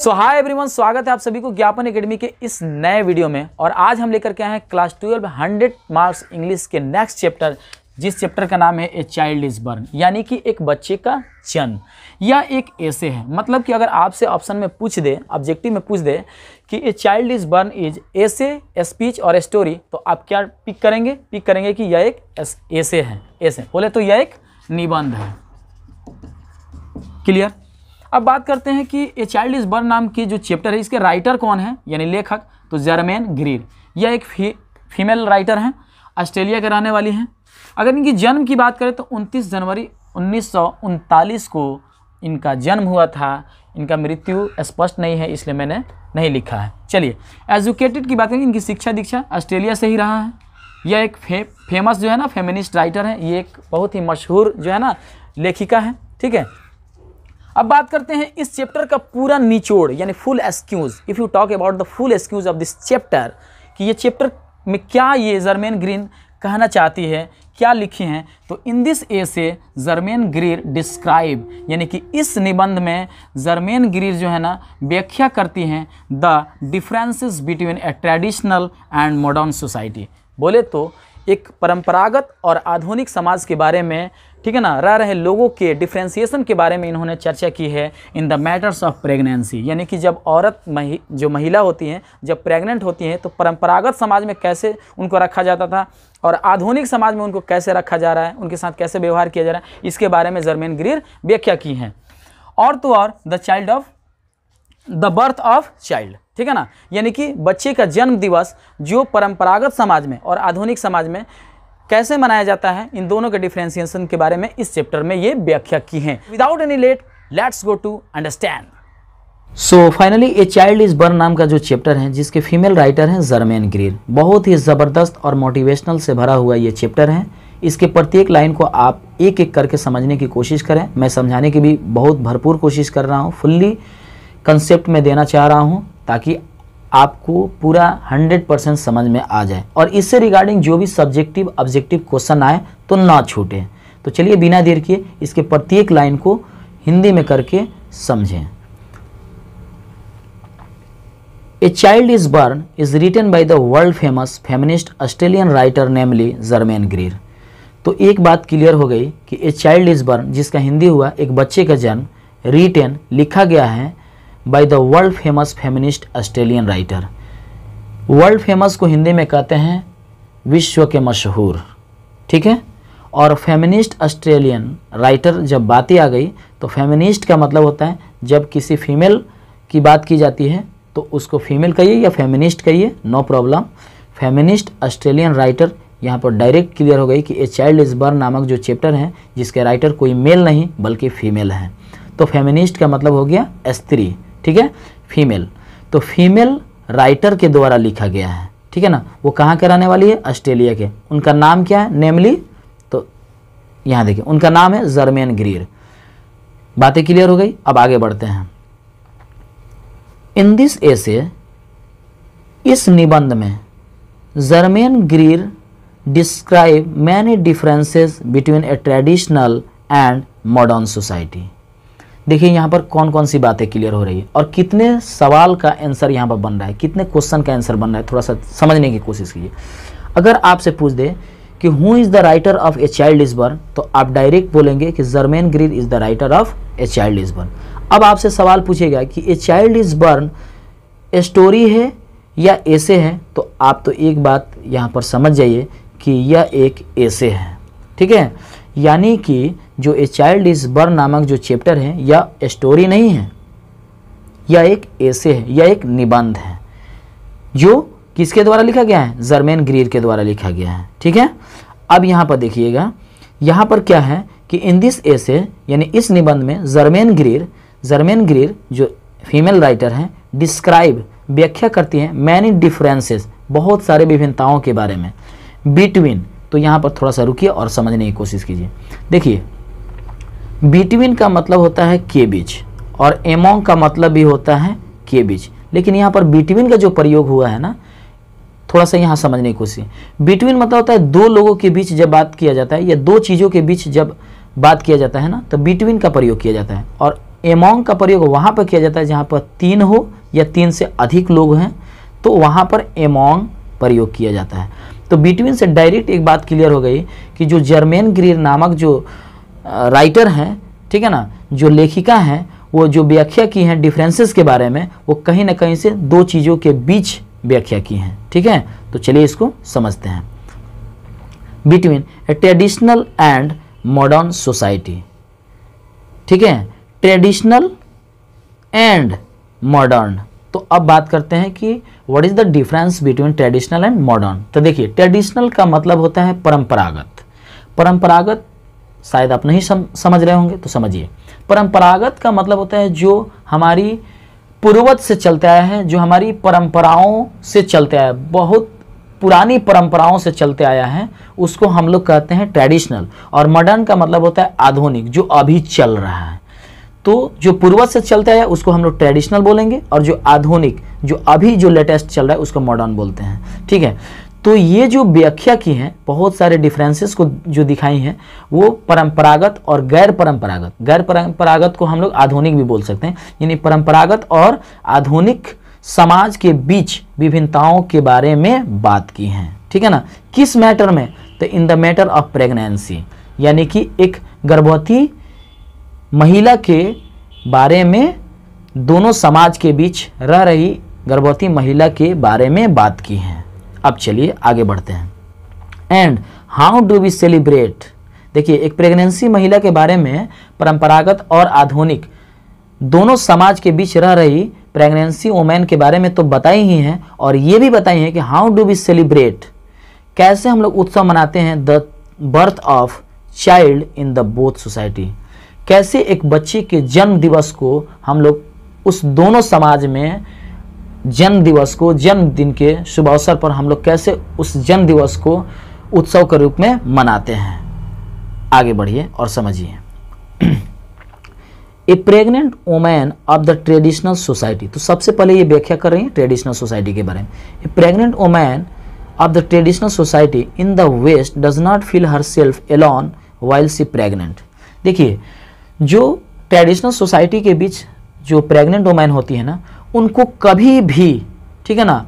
सो hi everyone स्वागत है आप सभी को ज्ञापन एकेडमी के इस नए वीडियो में और आज हम लेकर के आए हैं class twelve hundred marks English के नेक्स्ट चैप्टर जिस चैप्टर का नाम है ए चाइल्ड इज बर्न यानी कि एक बच्चे का जन्म यह एक ऐसे है मतलब कि अगर आपसे ऑप्शन में पूछ दे ऑब्जेक्टिव में पूछ दे कि a child is born is essay speech और स्टोरी तो आप क्या पिक करेंगे पिक करेंगे कि यह एक ऐसे है ऐसे बोले तो यह एक निबंध है क्लियर अब बात करते हैं कि ए चाइल्ड इज़ बर्न नाम की जो चैप्टर है इसके राइटर कौन है यानी लेखक तो जर्मेन ग्रीर यह एक फी, फीमेल राइटर हैं ऑस्ट्रेलिया के रहने वाली हैं अगर इनकी जन्म की बात करें तो 29 जनवरी उन्नीस को इनका जन्म हुआ था इनका मृत्यु स्पष्ट नहीं है इसलिए मैंने नहीं लिखा है चलिए एजुकेटेड की बात करें इनकी शिक्षा दीक्षा ऑस्ट्रेलिया से ही रहा है यह एक फे, फेमस जो है ना फेमिनिस्ट राइटर है ये एक बहुत ही मशहूर जो है ना लेखिका है ठीक है अब बात करते हैं इस चैप्टर का पूरा निचोड़ यानी full excuse if you talk about the full excuse of this chapter कि ये चैप्टर में क्या ये जर्मेन ग्रीन कहना चाहती है क्या लिखी हैं तो इन दिस ए से जर्मेन ग्रीर डिस्क्राइब यानी कि इस निबंध में जर्मेन ग्रीर जो है ना व्याख्या करती हैं the differences between a traditional and modern society बोले तो एक परंपरागत और आधुनिक समाज के बारे में ठीक है ना रह रहे लोगों के डिफ्रेंसिएशन के बारे में इन्होंने चर्चा की है in the matters of pregnancy यानी कि जब औरत मही, जो महिला होती हैं जब प्रेग्नेंट होती हैं तो परंपरागत समाज में कैसे उनको रखा जाता था और आधुनिक समाज में उनको कैसे रखा जा रहा है उनके साथ कैसे व्यवहार किया जा रहा है इसके बारे में जर्मेन ग्रीर व्याख्या की है और तो और the child of the birth of child ठीक है ना यानी कि बच्चे का जन्म दिवस जो परंपरागत समाज में और आधुनिक समाज में कैसे मनाया जाता है इन दोनों के डिफ्रेंसिएशन के बारे में इस चैप्टर में ये व्याख्या की है without any late let's go to understand so finally a child is born नाम का जो चैप्टर है जिसके फीमेल राइटर हैं जरमेन ग्रीर बहुत ही ज़बरदस्त और मोटिवेशनल से भरा हुआ ये चैप्टर है इसके प्रत्येक लाइन को आप एक एक करके समझने की कोशिश करें मैं समझाने की भी बहुत भरपूर कोशिश कर रहा हूँ फुल्ली कंसेप्ट में देना चाह रहा हूँ ताकि आपको पूरा 100 परसेंट समझ में आ जाए और इससे रिगार्डिंग जो भी सब्जेक्टिव ऑब्जेक्टिव क्वेश्चन आए तो ना छूटे तो चलिए बिना देर किए इसके प्रत्येक लाइन को हिंदी में करके समझें a child is born is written by the world famous feminist Australian writer namely Germaine Greer तो एक बात क्लियर हो गई कि ए चाइल्ड इज बर्न जिसका हिंदी हुआ एक बच्चे का जन्म रिटेन लिखा गया है by the world famous feminist Australian writer world famous को हिंदी में कहते हैं विश्व के मशहूर ठीक है और फेमिनिस्ट ऑस्ट्रेलियन राइटर जब बातें आ गई तो फेमिनिस्ट का मतलब होता है जब किसी फीमेल की बात की जाती है तो उसको फीमेल कहिए या फेमिनिस्ट कहिए no problem feminist Australian writer यहाँ पर डायरेक्ट क्लियर हो गई कि ए चाइल्ड इज बर्न नामक जो चैप्टर है जिसके राइटर कोई मेल नहीं बल्कि फीमेल है तो फेमिनिस्ट का मतलब हो गया स्त्री ठीक है फीमेल तो फीमेल राइटर के द्वारा लिखा गया है ठीक है ना वो कहाँ के रहने वाली है ऑस्ट्रेलिया के उनका नाम क्या है नेमली तो यहाँ देखिए उनका नाम है जर्मेन ग्रीर बातें क्लियर हो गई अब आगे बढ़ते हैं इन दिस ऐसे इस निबंध में Germaine Greer describe many differences between a traditional and modern society देखिए यहाँ पर कौन कौन सी बातें क्लियर हो रही है और कितने सवाल का आंसर यहाँ पर बन रहा है कितने क्वेश्चन का आंसर बन रहा है थोड़ा सा समझने की कोशिश कीजिए अगर आपसे पूछ दे कि who is the writer of a child is born तो आप डायरेक्ट बोलेंगे कि Germaine Green is the writer of a child is born अब आपसे सवाल पूछेगा कि a child is born a story है या ऐसे है तो आप तो एक बात यहाँ पर समझ जाइए कि यह एक ऐसे है ठीक है यानी कि जो ए चाइल्ड इज बर्न नामक जो चैप्टर है यह स्टोरी नहीं है यह एक ऐसे है यह एक निबंध है जो किसके द्वारा लिखा गया है जर्मेन ग्रीर के द्वारा लिखा गया है ठीक है अब यहाँ पर देखिएगा यहाँ पर क्या है कि इन दिस ऐसे यानी इस निबंध में जर्मेन ग्रीर जर्मेन ग्रीर जो फीमेल राइटर हैं डिस्क्राइब व्याख्या करती हैं मैनी डिफरेंसेस बहुत सारे विभिन्नताओं के बारे में बिटवीन तो यहाँ पर थोड़ा सा रुकिए और समझने की कोशिश कीजिए देखिए बिटवीन का मतलब होता है के बीच और एमोंग का मतलब भी होता है के बीच लेकिन यहाँ पर बिटवीन का जो प्रयोग हुआ है ना थोड़ा सा यहाँ समझने की कोशिश बिटवीन मतलब होता है दो लोगों के बीच जब बात किया जाता है या दो चीज़ों के बीच जब बात किया जाता है ना तो बिटवीन का प्रयोग किया जाता है और एमोंग का प्रयोग वहाँ पर किया जाता है जहाँ पर तीन हो या तीन से अधिक लोग हैं तो वहाँ पर एमोंग प्रयोग किया जाता है तो बिटवीन से डायरेक्ट एक बात क्लियर हो गई कि जो जर्मेन ग्रीर नामक जो राइटर हैं ठीक है ना जो लेखिका हैं वो जो व्याख्या की हैं डिफरेंसेस के बारे में वो कहीं ना कहीं से दो चीज़ों के बीच व्याख्या की हैं ठीक है तो चलिए इसको समझते हैं between a traditional and modern society ठीक है ट्रेडिशनल एंड मॉडर्न तो अब बात करते हैं कि what is the difference between traditional and modern तो देखिए ट्रेडिशनल का मतलब होता है परंपरागत परंपरागत शायद आप नहीं सम, समझ रहे होंगे तो समझिए परंपरागत का मतलब होता है जो हमारी पूर्वज से चलते आया है जो हमारी परंपराओं से चलते आया बहुत पुरानी परंपराओं से चलते आया है उसको हम लोग कहते हैं ट्रेडिशनल और मॉडर्न का मतलब होता है आधुनिक जो अभी चल रहा है तो जो पूर्वज से चलते आया उसको हम लोग ट्रेडिशनल बोलेंगे और जो आधुनिक जो अभी जो लेटेस्ट चल रहा है उसको मॉडर्न बोलते हैं ठीक है तो ये जो व्याख्या की हैं बहुत सारे डिफरेंसेस को जो दिखाई हैं वो परंपरागत और गैर परंपरागत गैर परंपरागत को हम लोग आधुनिक भी बोल सकते हैं यानी परंपरागत और आधुनिक समाज के बीच विभिन्नताओं के बारे में बात की हैं ठीक है ना किस मैटर में तो in the matter of pregnancy यानी कि एक गर्भवती महिला के बारे में दोनों समाज के बीच रह रही गर्भवती महिला के बारे में बात की हैं अब चलिए आगे बढ़ते हैं and how do we celebrate देखिए एक प्रेगनेंसी महिला के बारे में परंपरागत और आधुनिक दोनों समाज के बीच रह रही प्रेगनेंसी वोमेन के बारे में तो बताई ही हैं और ये भी बताई हैं कि हाउ डू वी सेलिब्रेट कैसे हम लोग उत्सव मनाते हैं the birth of child in the both society कैसे एक बच्चे के जन्म दिवस को हम लोग उस दोनों समाज में जन्म दिवस को जन्मदिन के शुभ अवसर पर हम लोग कैसे उस जन्म दिवस को उत्सव के रूप में मनाते हैं आगे बढ़िए और समझिए a pregnant woman of the traditional society तो सबसे पहले ये व्याख्या कर रही है ट्रेडिशनल सोसाइटी के बारे में a pregnant woman of the traditional society in the west does not feel herself alone while she pregnant देखिए जो ट्रेडिशनल सोसाइटी के बीच जो प्रेग्नेंट वोमैन होती है ना उनको कभी भी ठीक है ना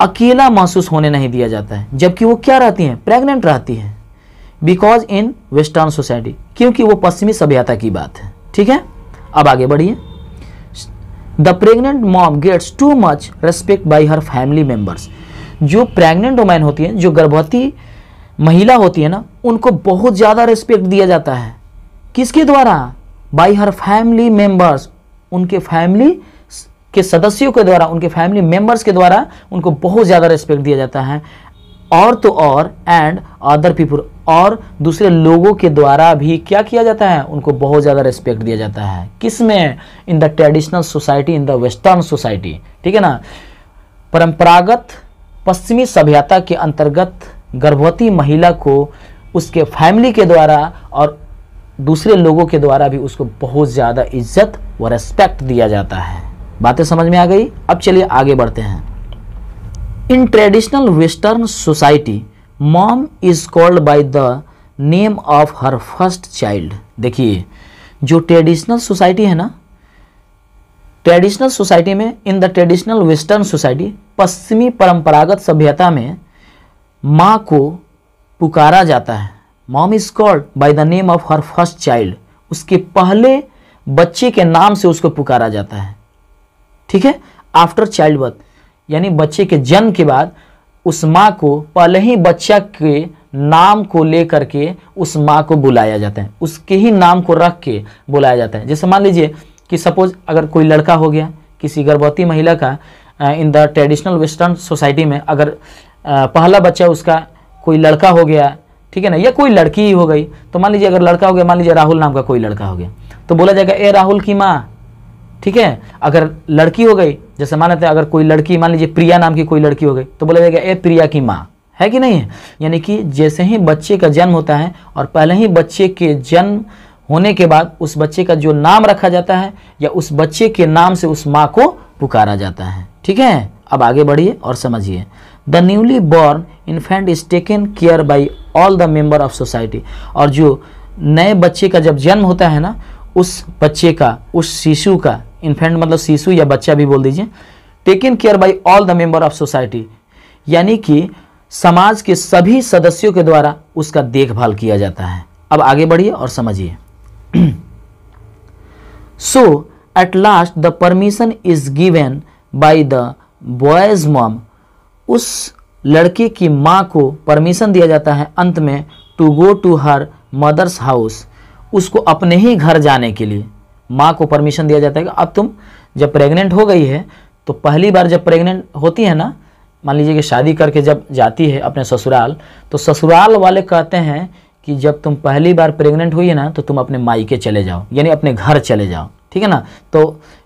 अकेला महसूस होने नहीं दिया जाता है जबकि वो क्या रहती हैं प्रेग्नेंट रहती हैं बिकॉज इन वेस्टर्न सोसाइटी क्योंकि वो पश्चिमी सभ्यता की बात है ठीक है अब आगे बढ़िए the pregnant mom gets too much respect by her family members जो प्रेग्नेंट वोमैन होती है जो गर्भवती महिला होती है ना उनको बहुत ज़्यादा रेस्पेक्ट दिया जाता है किसके द्वारा बाई हर फैमिली मेम्बर्स उनके फैमिली के सदस्यों के द्वारा उनके फैमिली मेंबर्स के द्वारा उनको बहुत ज़्यादा रेस्पेक्ट दिया जाता है और तो और एंड अदर पीपुल और दूसरे लोगों के द्वारा भी क्या किया जाता है उनको बहुत ज़्यादा रेस्पेक्ट दिया जाता है किस में in the traditional society in the western society ठीक है ना परंपरागत पश्चिमी सभ्यता के अंतर्गत गर्भवती महिला को उसके फैमिली के द्वारा और दूसरे लोगों के द्वारा भी उसको बहुत ज़्यादा इज्जत व रेस्पेक्ट दिया जाता है बातें समझ में आ गई अब चलिए आगे बढ़ते हैं in traditional western society mom is called by the name of her first child देखिए जो ट्रेडिशनल सोसाइटी है ना ट्रेडिशनल सोसाइटी में in the traditional western society पश्चिमी परंपरागत सभ्यता में माँ को पुकारा जाता है mom is called by the name of her first child उसके पहले बच्चे के नाम से उसको पुकारा जाता है ठीक है आफ्टर चाइल्ड बर्थ यानी बच्चे के जन्म के बाद उस माँ को पहले ही बच्चा के नाम को लेकर के उस माँ को बुलाया जाता है उसके ही नाम को रख के बुलाया जाता है जैसे मान लीजिए कि सपोज अगर कोई लड़का हो गया किसी गर्भवती महिला का in the traditional western society में अगर पहला बच्चा उसका कोई लड़का हो गया ठीक है ना या कोई लड़की ही हो गई तो मान लीजिए अगर लड़का हो गया मान लीजिए राहुल नाम का कोई लड़का हो गया तो बोला जाएगा ए राहुल की माँ ठीक है अगर लड़की हो गई जैसे मान लेते हैं अगर कोई लड़की मान लीजिए प्रिया नाम की कोई लड़की हो गई तो बोला जाएगा ए प्रिया की माँ है कि नहीं है यानी कि जैसे ही बच्चे का जन्म होता है और पहले ही बच्चे के जन्म होने के बाद उस बच्चे का जो नाम रखा जाता है या उस बच्चे के नाम से उस माँ को पुकारा जाता है ठीक है अब आगे बढ़िए और समझिए the newly born infant is taken care by all the member of society और जो नए बच्चे का जब जन्म होता है ना उस बच्चे का उस शिशु का इन्फेंट मतलब शिशु या बच्चा भी बोल दीजिए taken care by all the member of society यानी कि समाज के सभी सदस्यों के द्वारा उसका देखभाल किया जाता है अब आगे बढ़िए और समझिए so at last the permission is given by the boy's mom उस लड़के की माँ को परमिशन दिया जाता है अंत में to go to her mother's house उसको अपने ही घर जाने के लिए माँ को परमिशन दिया जाता है कि अब तुम जब प्रेग्नेंट हो गई है तो पहली बार जब प्रेग्नेंट होती है ना मान लीजिए कि शादी करके जब जाती है अपने ससुराल तो ससुराल वाले कहते हैं कि जब तुम पहली बार प्रेग्नेंट हुई है ना तो तुम अपने माई के चले जाओ यानी अपने घर चले जाओ ठीक है ना तो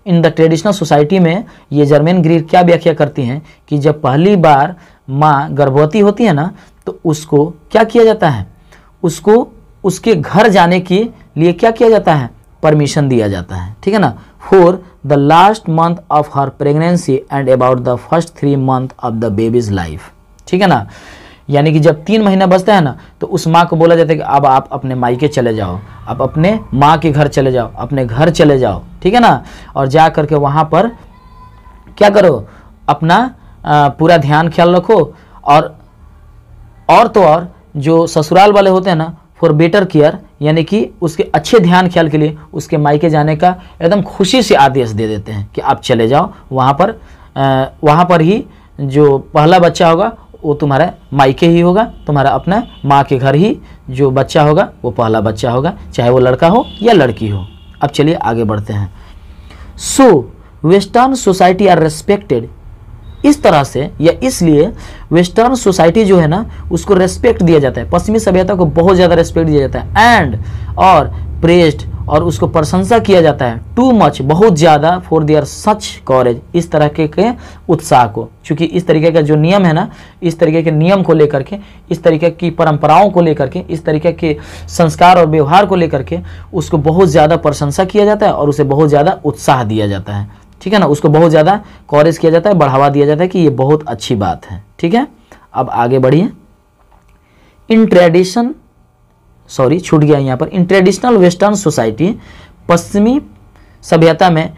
इन द ट्रेडिशनल सोसाइटी में ये जर्मेन ग्रीर क्या व्याख्या करती हैं कि जब पहली बार माँ गर्भवती होती है ना तो उसको क्या किया जाता है उसको उसके घर जाने की लिए क्या किया जाता है परमिशन दिया जाता है ठीक है ना for the last month of her pregnancy and about the first three month of the baby's life ठीक है ना यानी कि जब तीन महीना बचता है ना तो उस माँ को बोला जाता है कि अब आप अपने माइके चले जाओ आप अपने माँ के घर चले जाओ अपने घर चले जाओ ठीक है ना और जा करके वहाँ पर क्या करो अपना पूरा ध्यान ख्याल रखो और और तो और जो ससुराल वाले होते हैं ना फॉर बेटर केयर यानी कि उसके अच्छे ध्यान ख्याल के लिए उसके मायके जाने का एकदम खुशी से आदेश दे देते हैं कि आप चले जाओ वहाँ पर वहाँ पर ही जो पहला बच्चा होगा वो तुम्हारा मायके ही होगा तुम्हारा अपना माँ के घर ही जो बच्चा होगा वो पहला बच्चा होगा चाहे वो लड़का हो या लड़की हो अब चलिए आगे बढ़ते हैं so western society are respected इस तरह से या इसलिए वेस्टर्न सोसाइटी जो है ना उसको रेस्पेक्ट दिया जाता है पश्चिमी सभ्यता को बहुत ज़्यादा रेस्पेक्ट दिया जाता है एंड और प्रेस्ड और उसको प्रशंसा किया जाता है टू मच बहुत ज़्यादा फॉर देयर सच कॉरेज इस तरह के, के उत्साह को क्योंकि इस तरीके का जो नियम है ना इस तरीके के नियम को लेकर के इस तरीके की परंपराओं को लेकर के इस तरीके के संस्कार और व्यवहार को लेकर के उसको बहुत ज़्यादा प्रशंसा किया जाता है और उसे बहुत ज़्यादा उत्साह दिया जाता है ठीक है ना उसको बहुत ज़्यादा कॉरेज किया जाता है बढ़ावा दिया जाता है कि ये बहुत अच्छी बात है ठीक है अब आगे बढ़िए इन ट्रेडिशन सॉरी छूट गया यहाँ पर इन ट्रेडिशनल वेस्टर्न सोसाइटी पश्चिमी सभ्यता में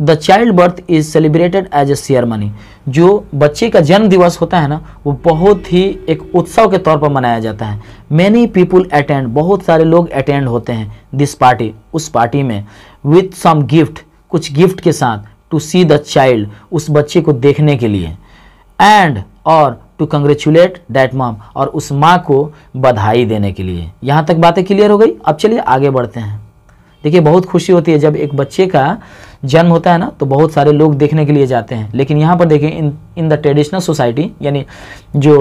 the child birth is celebrated as a money जो बच्चे का जन्म दिवस होता है ना वो बहुत ही एक उत्सव के तौर पर मनाया जाता है मैनी पीपुल अटेंड बहुत सारे लोग अटेंड होते हैं दिस पार्टी उस पार्टी में विथ सम गिफ्ट कुछ गिफ्ट के साथ टू सी द चाइल्ड उस बच्चे को देखने के लिए एंड और टू कंग्रेचुलेट डैट मॉम और उस माँ को बधाई देने के लिए यहाँ तक बातें क्लियर हो गई अब चलिए आगे बढ़ते हैं देखिए बहुत खुशी होती है जब एक बच्चे का जन्म होता है ना तो बहुत सारे लोग देखने के लिए जाते हैं लेकिन यहाँ पर देखिए in in the traditional society यानी जो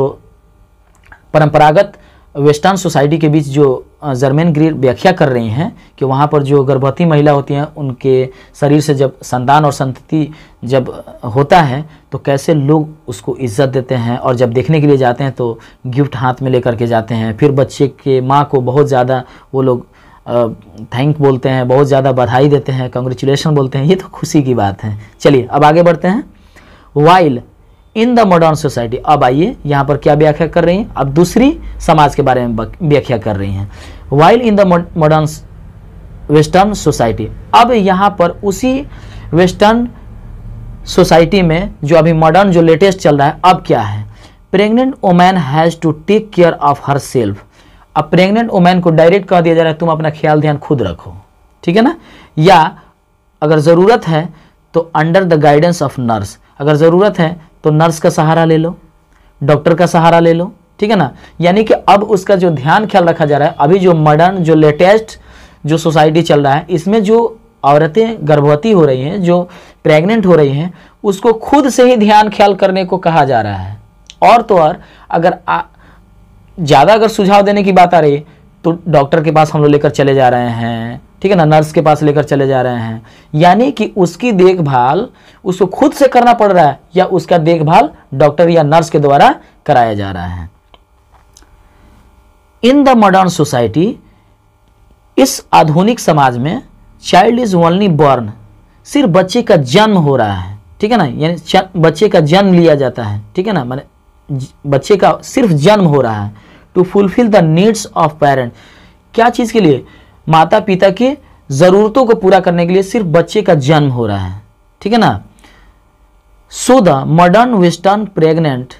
परंपरागत वेस्टर्न सोसाइटी के बीच जो जर्मेन ग्रीर व्याख्या कर रही हैं कि वहाँ पर जो गर्भवती महिला होती हैं उनके शरीर से जब संतान और संतति जब होता है तो कैसे लोग उसको इज्जत देते हैं और जब देखने के लिए जाते हैं तो गिफ्ट हाथ में लेकर के जाते हैं फिर बच्चे के माँ को बहुत ज़्यादा वो लोग थैंक बोलते हैं बहुत ज़्यादा बधाई देते हैं कंग्रेचुलेसन बोलते हैं ये तो खुशी की बात है चलिए अब आगे बढ़ते हैं while in the modern society अब आइए यहां पर क्या व्याख्या कर रही हैं अब दूसरी समाज के बारे में व्याख्या कर रही हैं while in the modern western society अब यहां पर उसी वेस्टर्न सोसाइटी में जो अभी मॉडर्न जो लेटेस्ट चल रहा है अब क्या है pregnant woman has to take care of herself अब प्रेग्नेंट वोमैन को डायरेक्ट कह दिया जा रहा है तुम अपना ख्याल ध्यान खुद रखो ठीक है ना या अगर ज़रूरत है तो under the guidance of nurse अगर ज़रूरत है तो नर्स का सहारा ले लो डॉक्टर का सहारा ले लो ठीक है ना यानी कि अब उसका जो ध्यान ख्याल रखा जा रहा है अभी जो मॉडर्न जो लेटेस्ट जो सोसाइटी चल रहा है इसमें जो औरतें गर्भवती हो रही हैं जो प्रेग्नेंट हो रही हैं उसको खुद से ही ध्यान ख्याल करने को कहा जा रहा है और तो और अगर ज़्यादा अगर सुझाव देने की बात आ रही है तो डॉक्टर के पास हम लोग लेकर चले जा रहे हैं ठीक है ना नर्स के पास लेकर चले जा रहे हैं यानी कि उसकी देखभाल उसको खुद से करना पड़ रहा है या उसका देखभाल डॉक्टर या नर्स के द्वारा कराया जा रहा है इन द मॉडर्न सोसाइटी इस आधुनिक समाज में चाइल्ड इज ओनली बॉर्न सिर्फ बच्चे का जन्म हो रहा है ठीक है ना यानी बच्चे का जन्म लिया जाता है ठीक है ना मैंने बच्चे का सिर्फ जन्म हो रहा है to fulfil the needs of parent क्या चीज़ के लिए माता पिता की ज़रूरतों को पूरा करने के लिए सिर्फ बच्चे का जन्म हो रहा है ठीक है ना so the modern western pregnant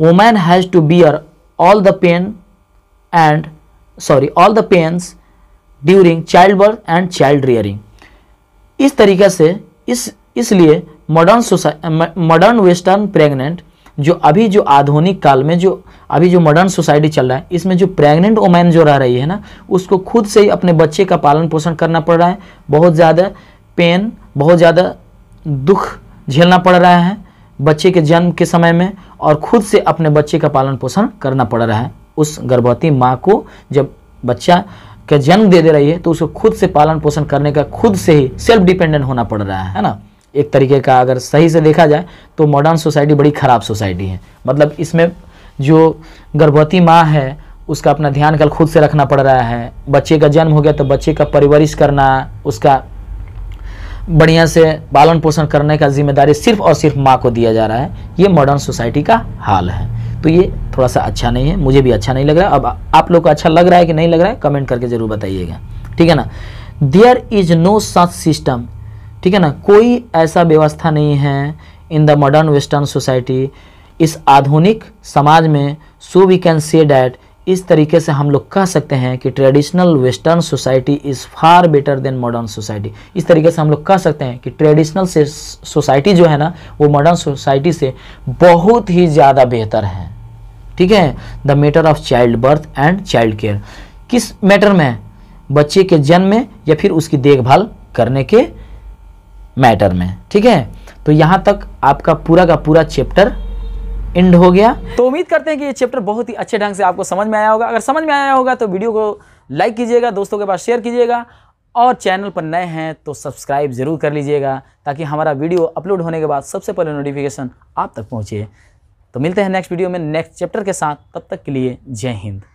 woman has to bear all the pain and sorry all the pains during child birth and child rearing इस तरीके से इस इसलिए मॉडर्न सोसाइ मॉडर्न वेस्टर्न प्रेगनेंट जो अभी जो आधुनिक काल में जो अभी जो मॉडर्न सोसाइटी चल रहा है इसमें जो प्रेग्नेंट वोमैन जो रह रही है ना उसको खुद से ही अपने बच्चे का पालन पोषण करना पड़ रहा है बहुत ज़्यादा पेन बहुत ज़्यादा दुख झेलना पड़ रहा है बच्चे के जन्म के समय में और खुद से अपने बच्चे का पालन पोषण करना पड़ रहा है उस गर्भवती माँ को जब बच्चा का जन्म दे दे रही है तो उसको खुद से पालन पोषण करने का खुद से ही सेल्फ डिपेंडेंट होना पड़ रहा है ना एक तरीके का अगर सही से देखा जाए तो मॉडर्न सोसाइटी बड़ी ख़राब सोसाइटी है मतलब इसमें जो गर्भवती माँ है उसका अपना ध्यान कल खुद से रखना पड़ रहा है बच्चे का जन्म हो गया तो बच्चे का परिवरिश करना उसका बढ़िया से पालन पोषण करने का जिम्मेदारी सिर्फ और सिर्फ माँ को दिया जा रहा है ये मॉडर्न सोसाइटी का हाल है तो ये थोड़ा सा अच्छा नहीं है मुझे भी अच्छा नहीं लग रहा अब आप लोग को अच्छा लग रहा है कि नहीं लग रहा है कमेंट करके ज़रूर बताइएगा ठीक है ना there is no such system ठीक है ना कोई ऐसा व्यवस्था नहीं है in the modern western society इस आधुनिक समाज में so we can say that इस तरीके से हम लोग कह सकते हैं कि traditional western society is far better than modern society इस तरीके से हम लोग कह सकते हैं कि ट्रेडिशनल सोसाइटी जो है ना वो मॉडर्न सोसाइटी से बहुत ही ज़्यादा बेहतर है ठीक है the matter of child birth and child care किस मैटर में बच्चे के जन्म में या फिर उसकी देखभाल करने के मैटर में ठीक है तो यहाँ तक आपका पूरा का पूरा चैप्टर एंड हो गया तो उम्मीद करते हैं कि ये चैप्टर बहुत ही अच्छे ढंग से आपको समझ में आया होगा अगर समझ में आया होगा तो वीडियो को लाइक कीजिएगा दोस्तों के पास शेयर कीजिएगा और चैनल पर नए हैं तो सब्सक्राइब ज़रूर कर लीजिएगा ताकि हमारा वीडियो अपलोड होने के बाद सबसे पहले नोटिफिकेशन आप तक पहुँचे तो मिलते हैं नेक्स्ट वीडियो में नेक्स्ट चैप्टर के साथ तब तक के लिए जय हिंद